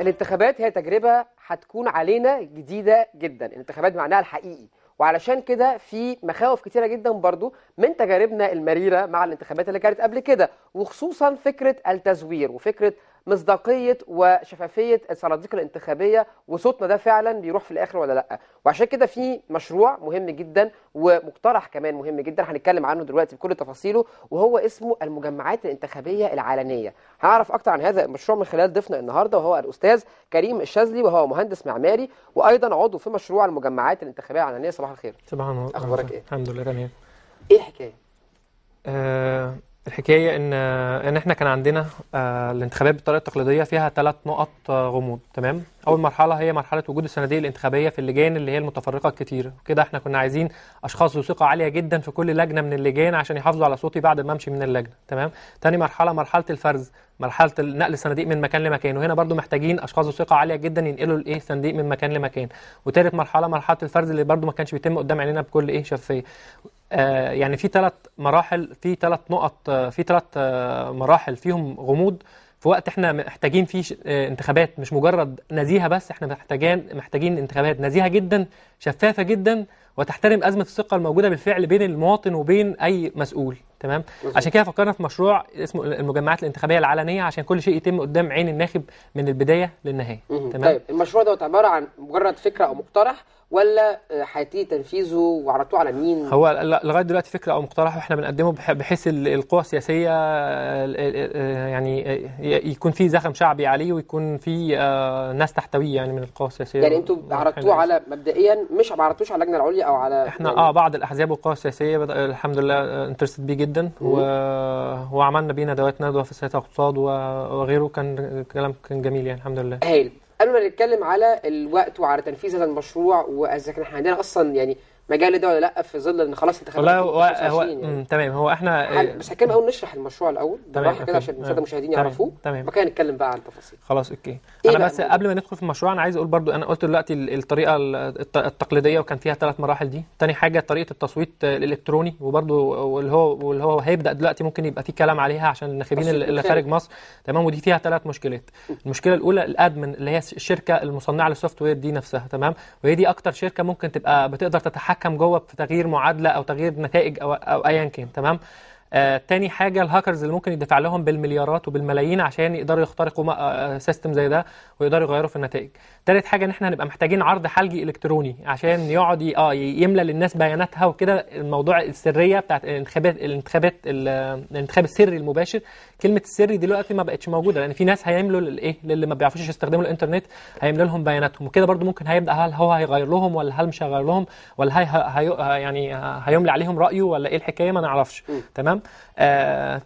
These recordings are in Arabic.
الانتخابات هي تجربة هتكون علينا جديدة جدا الانتخابات معناها الحقيقي وعلشان كده في مخاوف كتيرة جدا برضو من تجاربنا المريرة مع الانتخابات اللي كانت قبل كده وخصوصا فكرة التزوير وفكرة مصداقيه وشفافيه الصناديق الانتخابيه وصوتنا ده فعلا بيروح في الاخر ولا لا وعشان كده في مشروع مهم جدا ومقترح كمان مهم جدا هنتكلم عنه دلوقتي بكل تفاصيله وهو اسمه المجمعات الانتخابيه العلنيه هنعرف اكتر عن هذا المشروع من خلال ضيفنا النهارده وهو الاستاذ كريم الشاذلي وهو مهندس معماري وايضا عضو في مشروع المجمعات الانتخابيه العلنيه صباح الخير صباح النور اخبارك ايه الحمد لله تمام ايه الحكايه آه الحكايه ان ان احنا كان عندنا آه، الانتخابات بالطريقه التقليديه فيها ثلاث نقط آه، غموض تمام اول مرحله هي مرحله وجود الصناديق الانتخابيه في اللجان اللي هي المتفرقه الكتير كده احنا كنا عايزين اشخاص ذو ثقه عاليه جدا في كل لجنه من اللجان عشان يحافظوا على صوتي بعد ما امشي من اللجنه تمام تاني مرحله مرحله الفرز مرحله نقل الصناديق من مكان لمكان وهنا برضو محتاجين اشخاص ذو ثقه عاليه جدا ينقلوا الايه الصناديق من مكان لمكان وثالث مرحله مرحله الفرز اللي برضو ما كانش بيتم قدام عينينا بكل ايه شفافيه آه، يعني في ثلاث مراحل في ثلاث نقط آه، في ثلاث آه، مراحل فيهم غموض في وقت احنا محتاجين فيه انتخابات مش مجرد نزيهه بس احنا محتاجين محتاجين انتخابات نزيهه جدا شفافه جدا وتحترم ازمه الثقه الموجوده بالفعل بين المواطن وبين اي مسؤول تمام بزرق. عشان كده فكرنا في مشروع اسمه المجمعات الانتخابيه العلنيه عشان كل شيء يتم قدام عين الناخب من البدايه للنهايه تمام طيب المشروع دوت عباره عن مجرد فكره او مقترح ولا هيتم تنفيذه وعرضتوه على مين؟ هو لغايه دلوقتي فكره او مقترح احنا بنقدمه بحيث القوى السياسيه يعني يكون في زخم شعبي عليه ويكون في آه، ناس تحتويه يعني من القوى السياسيه يعني انتوا عرضتوه على مبدئيا مش ما عرضتوش على اللجنه العليا او على احنا يعني اه بعض الاحزاب والقوى السياسيه بدا الحمد لله انترستد آه، بيه جدا و... وعملنا بيه ندوات ندوه في سياسه والاقتصاد وغيره كان كلام كان جميل يعني الحمد لله هيل قبل ما نتكلم على الوقت وعلى تنفيذ هذا المشروع واذا كان احنا عندنا اصلا يعني مجال ده ولا لا في ظل ان خلاص انت خلاص هو, هو يعني. تمام هو احنا آه، بس هنتكلم اول نشرح المشروع الاول تمام كده عشان الساده المشاهدين يعرفوه تمام وبعد كده نتكلم بقى عن التفاصيل خلاص اوكي إيه انا بس قبل ما ندخل في المشروع انا عايز اقول برضو انا قلت دلوقتي الطريقه التقليديه وكان فيها ثلاث مراحل دي تاني حاجه طريقه التصويت آه، الالكتروني وبرضو واللي هو واللي هو هيبدا دلوقتي ممكن يبقى في كلام عليها عشان الناخبين اللي خارج مصر تمام ودي فيها ثلاث مشكلات المشكله الاولى الادمن اللي هي الشركه المصنعه للسوفت وير دي نفسها تمام وهي دي اكتر شركه ممكن تبقى بتقدر تتحكم يتحكم جوه في تغيير معادله او تغيير نتائج او او ايا كان تمام آه تاني حاجه الهاكرز اللي ممكن يدفع لهم بالمليارات وبالملايين عشان يقدروا يخترقوا آه سيستم زي ده ويقدروا يغيروا في النتائج تالت حاجه ان احنا هنبقى محتاجين عرض حلجي الكتروني عشان يقعد اه يملى للناس بياناتها وكده الموضوع السريه بتاعت الانتخابات الانتخابات الانتخاب السري المباشر كلمه السر دلوقتي ما بقتش موجوده لان في ناس هيعملوا الايه للي ما بيعرفوش يستخدموا الانترنت هيعملوا لهم بياناتهم وكده برضو ممكن هيبدا هل هو هيغير لهم ولا هل مش هيغير لهم ولا هي هي يعني هيملي عليهم رايه ولا ايه الحكايه ما نعرفش تمام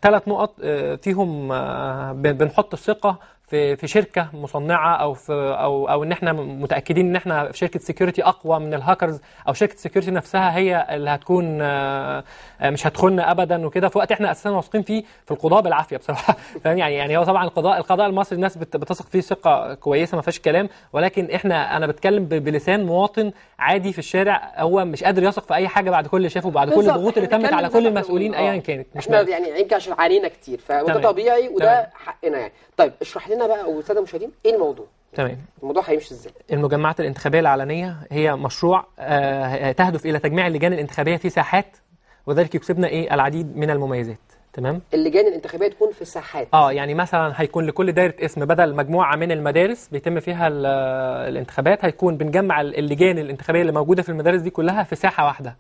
ثلاث آه نقط آه فيهم آه بنحط الثقه في في شركه مصنعه او في او او ان احنا متاكدين ان احنا في شركه سكيورتي اقوى من الهاكرز او شركه سكيورتي نفسها هي اللي هتكون آه، مش هتخوننا ابدا وكده في وقت احنا اساسا واثقين فيه في القضاء بالعافيه بصراحه فاهم يعني يعني هو طبعا القضاء القضاء المصري الناس بتثق فيه ثقه كويسه ما فيهاش كلام ولكن احنا انا بتكلم بلسان مواطن عادي في الشارع هو مش قادر يثق في اي حاجه بعد كل اللي شافه بعد كل الضغوط اللي تمت على كل المسؤولين آه. ايا كانت مش احنا يعني يمكن عشان علينا كتير فده طبيعي وده حقنا يعني طيب اشرح لنا هنا بقى والساده المشاهدين ايه الموضوع تمام الموضوع هيمشي ازاي المجمعات الانتخابيه العلنيه هي مشروع آه تهدف الى تجميع اللجان الانتخابيه في ساحات وذلك يكسبنا ايه العديد من المميزات تمام اللجان الانتخابيه تكون في ساحات اه يعني مثلا هيكون لكل دايره اسم بدل مجموعه من المدارس بيتم فيها الانتخابات هيكون بنجمع اللجان الانتخابيه اللي موجوده في المدارس دي كلها في ساحه واحده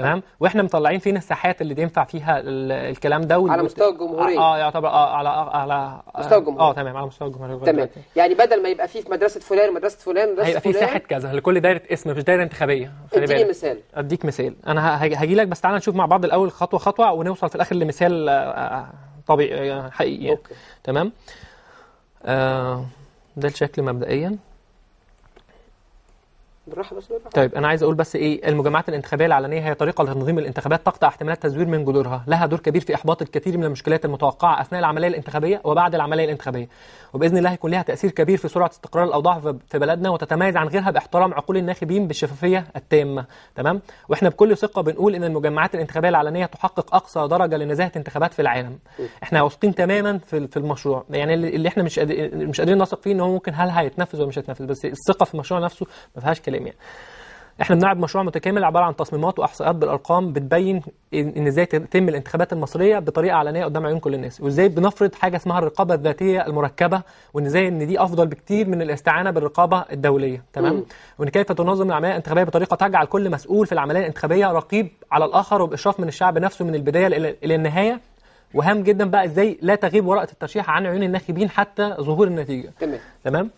تمام أيوه. واحنا مطلعين فين الساحات اللي ينفع فيها الكلام ده على مستوى الجمهوريه اه, آه، يعتبر اه, آه، على آه، على مستوى الجمهوريه اه تمام على مستوى الجمهوريه تمام يعني بدل ما يبقى فيه في مدرسه فلان مدرسه فلان مدرسه هيبقى فيه ساحه كذا لكل دايره اسم مش دايره انتخابيه اديني مثال اديك مثال انا هاجي لك بس تعالى نشوف مع بعض الاول خطوه خطوه ونوصل في الاخر لمثال طبيعي حقيقي يعني. أوكي. تمام آه ده الشكل مبدئيا بالراحه بس طيب انا عايز اقول بس ايه المجمعات الانتخابيه العلنيه هي طريقه لتنظيم الانتخابات تقطع احتمالات تزوير من جذورها لها دور كبير في احباط الكثير من المشكلات المتوقعه اثناء العمليه الانتخابيه وبعد العمليه الانتخابيه وباذن الله هيكون لها تاثير كبير في سرعه استقرار الاوضاع في بلدنا وتتميز عن غيرها باحترام عقول الناخبين بالشفافيه التامه تمام واحنا بكل ثقه بنقول ان المجمعات الانتخابيه العلنيه تحقق اقصى درجه لنزاهه انتخابات في العالم احنا واثقين تماما في في المشروع يعني اللي احنا مش مش قادرين نثق فيه ان هو ممكن هل هيتنفذ ولا مش هيتنفذ بس الثقه في المشروع نفسه ما فيهاش الكلام يعني احنا بنعرض مشروع متكامل عباره عن تصميمات واحصائيات بالارقام بتبين ان ازاي تتم الانتخابات المصريه بطريقه علنيه قدام عيون كل الناس وازاي بنفرض حاجه اسمها الرقابه الذاتيه المركبه وان ازاي ان دي افضل بكتير من الاستعانه بالرقابه الدوليه تمام وان كيف تنظم العمليه الانتخابيه بطريقه تجعل كل مسؤول في العمليه الانتخابيه رقيب على الاخر وباشراف من الشعب نفسه من البدايه الى النهايه وهام جدا بقى ازاي لا تغيب ورقه الترشيح عن عيون الناخبين حتى ظهور النتيجه تمام تمام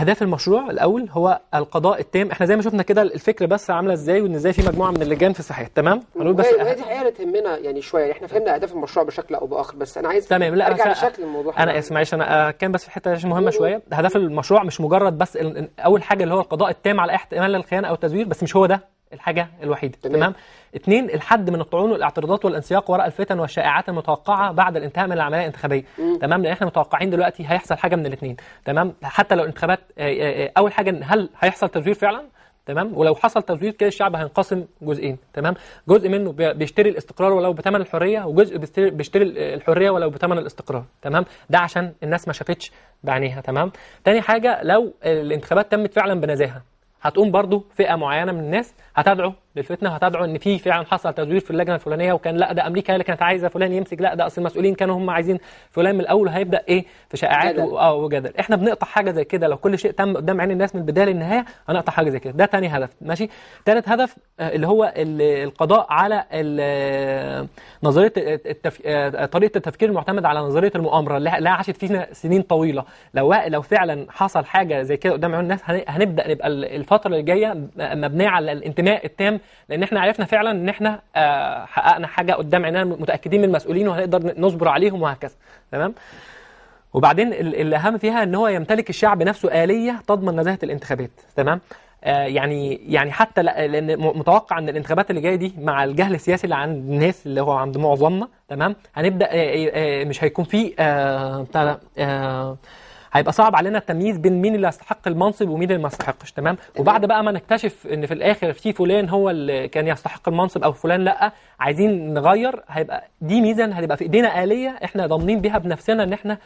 اهداف المشروع الاول هو القضاء التام احنا زي ما شفنا كده الفكر بس عامله ازاي وان ازاي في مجموعه من اللجان في الساحات تمام هنقول بس وهي دي الحقيقه اللي تهمنا يعني شويه احنا فهمنا اهداف المشروع بشكل او باخر بس انا عايز تمام لا ارجع لشكل الموضوع انا اسف إيه، معلش انا آه، كان بس في حته عشان مهمه شويه اهداف المشروع مش مجرد بس اول حاجه اللي هو القضاء التام على احتمال الخيانه او التزوير بس مش هو ده الحاجه الوحيده تمام, تمام؟ اتنين الحد من الطعون والاعتراضات والانسياق وراء الفتن والشائعات المتوقعه بعد الانتهاء من العمليه الانتخابيه مم. تمام لان احنا متوقعين دلوقتي هيحصل حاجه من الاثنين تمام حتى لو الانتخابات آه، آه، آه، اول حاجه هل هيحصل تزوير فعلا تمام ولو حصل تزوير كده الشعب هينقسم جزئين تمام جزء منه بيشتري الاستقرار ولو بثمن الحريه وجزء بيشتري الحريه ولو بثمن الاستقرار تمام ده عشان الناس ما شافتش بعينيها تمام تاني حاجه لو الانتخابات تمت فعلا بنزاهه هتقوم برضو فئة معينة من الناس هتدعو للفتنه هتدعو ان في فعلا حصل تزوير في اللجنه الفلانيه وكان لا ده امريكا اللي كانت عايزه فلان يمسك لا ده اصل المسؤولين كانوا هم عايزين فلان من الاول هيبدا ايه في شائعات اه وجدل احنا بنقطع حاجه زي كده لو كل شيء تم قدام عين الناس من البدايه للنهايه هنقطع حاجه زي كده ده تاني هدف ماشي تالت هدف آه، اللي هو القضاء على نظريه التف... آه، طريقه التفكير المعتمد على نظريه المؤامره اللي عاشت فينا سنين طويله لو لو فعلا حصل حاجه زي كده قدام عيون الناس هنبدا نبقى الفتره اللي جايه مبنيه على الانتماء التام لان احنا عرفنا فعلا ان احنا آه، حققنا حاجه قدام عيننا متاكدين من المسؤولين وهنقدر نصبر عليهم وهكذا تمام وبعدين الاهم فيها ان هو يمتلك الشعب نفسه اليه تضمن نزاهه الانتخابات تمام آه، يعني يعني حتى لان متوقع ان الانتخابات اللي جايه دي مع الجهل السياسي اللي عند الناس اللي هو عند معظمنا تمام هنبدا آه، مش هيكون في بتاع هيبقى صعب علينا التمييز بين مين اللي يستحق المنصب ومين اللي ما يستحقش تمام وبعد بقى ما نكتشف ان في الاخر في فلان هو اللي كان يستحق المنصب او فلان لا عايزين نغير هيبقى دي ميزه هتبقى في ايدينا اليه احنا ضامنين بيها بنفسنا ان احنا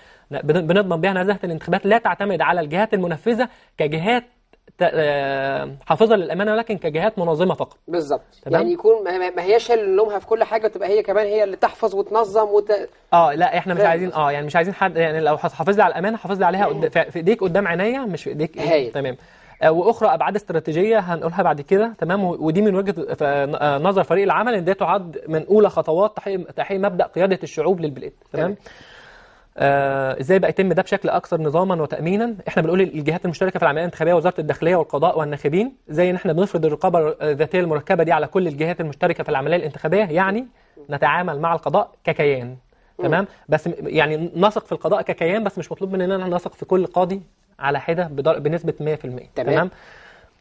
بنضمن بيها نزاهه الانتخابات لا تعتمد على الجهات المنفذه كجهات آه، حافظه للامانه ولكن كجهات منظمه فقط بالظبط يعني يكون ما هياش اللي لومها في كل حاجه تبقى هي كمان هي اللي تحفظ وتنظم وت... اه لا احنا مش عايزين اه يعني مش عايزين حد يعني لو حافظ لي على الامانه حافظ لي عليها في ايديك قدام عينيا مش في ايديك إيه. تمام آه، واخرى ابعاد استراتيجيه هنقولها بعد كده تمام ودي من وجهه آه، نظر فريق العمل ان ده تعد من اولى خطوات تحقيق تحقيق مبدا قياده الشعوب للبلاد تمام, تمام. آه، ازاي بقى يتم ده بشكل اكثر نظاما وتامينا احنا بنقول الجهات المشتركه في العمليه الانتخابيه وزاره الداخليه والقضاء والناخبين زي ان احنا بنفرض الرقابه الذاتيه المركبه دي على كل الجهات المشتركه في العمليه الانتخابيه يعني نتعامل مع القضاء ككيان تمام بس يعني نثق في القضاء ككيان بس مش مطلوب مننا ان نثق في كل قاضي على حده بنسبه 100% تمام, تمام؟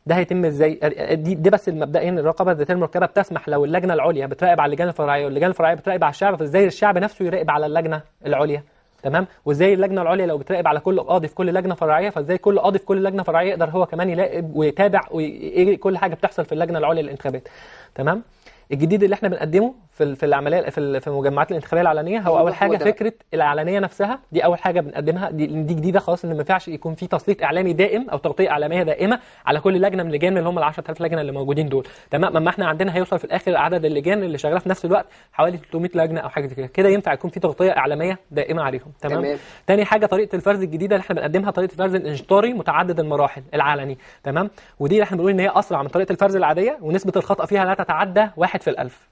ده هيتم ازاي دي, دي بس المبدئين الرقابه الذاتيه المركبه بتسمح لو اللجنه العليا بتراقب على اللجان الفرعيه واللجان الفرعيه بتراقب على الشعب فازاي الشعب نفسه يراقب على اللجنه العليا تمام وازاي اللجنه العليا لو بتراقب على كل قاضي في كل لجنه فرعيه فازاي كل قاضي في كل لجنه فرعيه يقدر هو كمان يراقب ويتابع ويجري ايه كل حاجه بتحصل في اللجنه العليا للانتخابات تمام الجديد اللي احنا بنقدمه في في العمليه في في المجمعات الانتخابيه العلنيه هو اول حاجه فكره العلنيه نفسها دي اول حاجه بنقدمها دي, دي جديده خلاص ان ما ينفعش يكون في تسليط اعلامي دائم او تغطيه اعلاميه دائمه على كل لجنه من اللجان اللي هم ال 10000 لجنه اللي موجودين دول تمام اما احنا عندنا هيوصل في الاخر عدد اللجان اللي شغاله في نفس الوقت حوالي 300 لجنه او حاجه كده كده ينفع يكون في تغطيه اعلاميه دائمه عليهم تمام, تمام. حاجه طريقه الفرز الجديده اللي احنا بنقدمها طريقه الفرز الانشطاري متعدد المراحل العلني تمام ودي اللي احنا بنقول ان هي اسرع من طريقه الفرز العاديه ونسبه الخطا فيها لا تتعدى واحد في الألف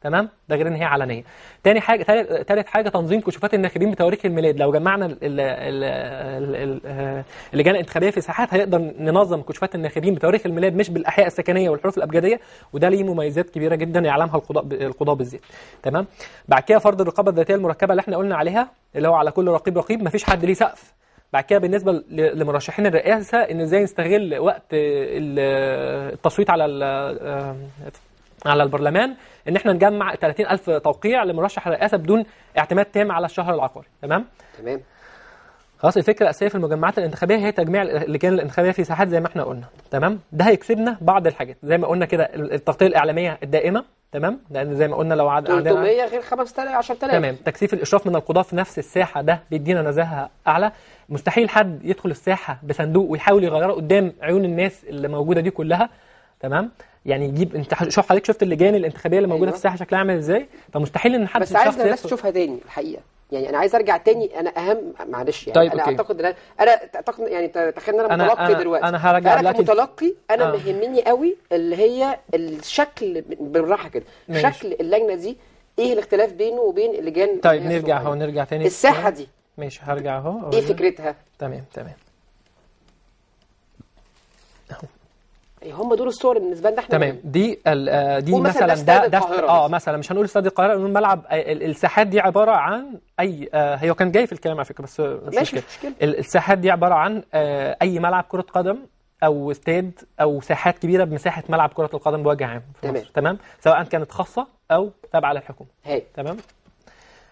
تمام ده غير ان هي علنيه تاني حاجه تالت حاجه تنظيم كشوفات الناخبين بتواريخ الميلاد لو جمعنا آه، اللجان الانتخابيه في ساحات هنقدر ننظم كشوفات الناخبين بتواريخ الميلاد مش بالاحياء السكنيه والحروف الابجديه وده ليه مميزات كبيره جدا يعلمها القضاء القضاء بالذات تمام بعد كده فرض الرقابه الذاتيه المركبه اللي احنا قلنا عليها اللي هو على كل رقيب رقيب مفيش حد ليه سقف بعد كده بالنسبه لمرشحين الرئاسه ان ازاي نستغل وقت التصويت على آه، على البرلمان ان احنا نجمع 30000 توقيع لمرشح الرئاسه بدون اعتماد تام على الشهر العقاري تمام تمام خلاص الفكره الاساسيه في المجمعات الانتخابيه هي تجميع اللجان الانتخابيه في ساحات زي ما احنا قلنا تمام ده هيكسبنا بعض الحاجات زي ما قلنا كده التغطيه الاعلاميه الدائمه تمام لان زي ما قلنا لو عاد 300 غير 5000 10000 تمام تكثيف الاشراف من القضاه في نفس الساحه ده بيدينا نزاهه اعلى مستحيل حد يدخل الساحه بصندوق ويحاول يغيره قدام عيون الناس اللي موجوده دي كلها تمام يعني يجيب انت شوف حضرتك شفت اللجان الانتخابيه اللي موجوده أيوة. في الساحه شكلها عامل ازاي فمستحيل ان حد بس عايز الناس تشوفها تاني الحقيقه يعني انا عايز ارجع تاني انا اهم معلش يعني طيب انا أوكي. اعتقد ان انا اعتقد يعني تخيل ان انا متلقي أنا دلوقتي انا هرجع لك متلقي انا آه. مهمني قوي اللي هي الشكل بالراحه كده شكل اللجنه دي ايه الاختلاف بينه وبين اللجان طيب نرجع اهو نرجع تاني الساحه دي ماشي هرجع اهو ايه فكرتها تمام تمام إيه، هم دول الصور بالنسبه لنا احنا تمام دي آه، دي مثلا ده ده اه مثلا مش هنقول استاد القاهره لان ملعب آه، الساحات دي عباره عن اي آه هي كان جاي في الكلام على فكره بس آه، مش ماشي مشكله, الساحات دي عباره عن آه اي ملعب كره قدم او استاد او ساحات كبيره بمساحه ملعب كره القدم بوجه عام تمام تمام سواء كانت خاصه او تابعه للحكومه تمام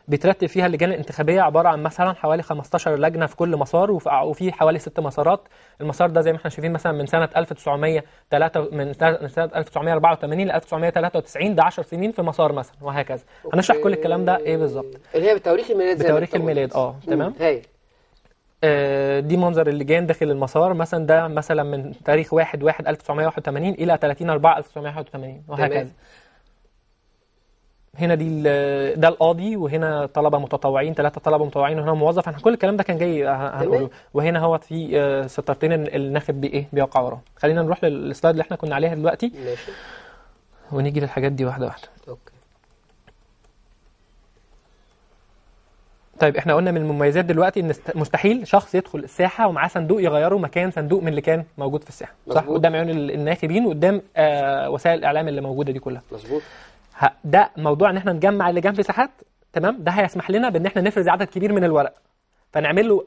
بيترتب فيها اللجان الانتخابيه عباره عن مثلا حوالي 15 لجنه في كل مسار وفي حوالي ست مسارات المسار ده زي ما احنا شايفين مثلا من سنه 1903 من سنه 1984 ل 1993 ده 10 سنين في مسار مثلا وهكذا هنشرح كل الكلام ده ايه بالظبط اللي هي بتواريخ الميلاد زي بتواريخ الميلاد اه تمام هايل آه، دي منظر اللجان داخل المسار مثلا ده مثلا من تاريخ 1 1 1981 الى 30 4 1981 وهكذا هنا دي ده القاضي وهنا طلبه متطوعين ثلاثه طلبه متطوعين وهنا موظف احنا كل الكلام ده كان جاي هنقوله وهنا هو في آه، سترتين الناخب بايه بيقع وراه خلينا نروح للسلايد اللي احنا كنا عليها دلوقتي ماشي ونيجي للحاجات دي واحده واحده اوكي طيب احنا قلنا من المميزات دلوقتي ان مستحيل شخص يدخل الساحه ومعاه صندوق يغيره مكان صندوق من اللي كان موجود في الساحه مزبوط. صح قدام عيون الناخبين وقدام آه وسائل الاعلام اللي موجوده دي كلها مظبوط ده موضوع ان احنا نجمع اللي في ساحات تمام ده هيسمح لنا بان احنا نفرز عدد كبير من الورق فنعمل له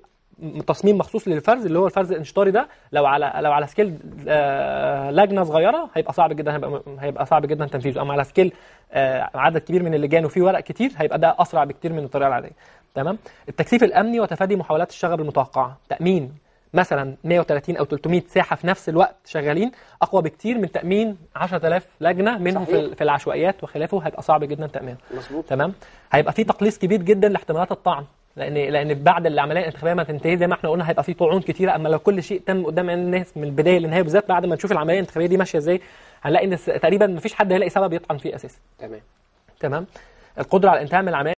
تصميم مخصوص للفرز اللي هو الفرز الانشطاري ده لو على لو على سكيل آه، لجنه صغيره هيبقى صعب جدا هيبقى, هيبقى صعب جدا تنفيذه اما على سكيل آه، عدد كبير من اللجان وفي ورق كتير هيبقى ده اسرع بكتير من الطريقه العاديه تمام التكثيف الامني وتفادي محاولات الشغب المتوقعه تامين مثلا 130 او 300 ساحه في نفس الوقت شغالين اقوى بكتير من تامين 10000 لجنه منهم صحيح. في العشوائيات وخلافه هيبقى صعب جدا تامينه مظبوط تمام هيبقى في تقليص كبير جدا لاحتمالات الطعن لان لان بعد العمليه الانتخابيه ما تنتهي زي ما احنا قلنا هيبقى في طعون كتيره اما لو كل شيء تم قدام عين الناس من البدايه للنهايه بالذات بعد ما نشوف العمليه الانتخابيه دي ماشيه ازاي هنلاقي ان تقريبا ما فيش حد هيلاقي سبب يطعن فيه اساسا تمام تمام القدره على الانتهاء من العمليه